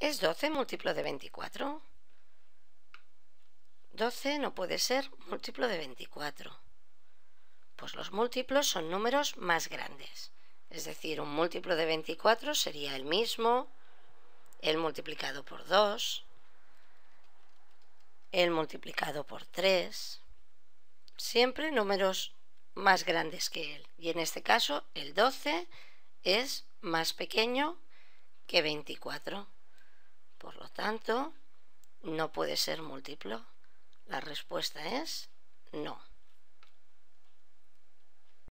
¿Es 12 múltiplo de 24? 12 no puede ser múltiplo de 24. Pues los múltiplos son números más grandes. Es decir, un múltiplo de 24 sería el mismo, el multiplicado por 2, el multiplicado por 3, siempre números más grandes que él. Y en este caso el 12 es más pequeño que 24. Por lo tanto, no puede ser múltiplo. La respuesta es no.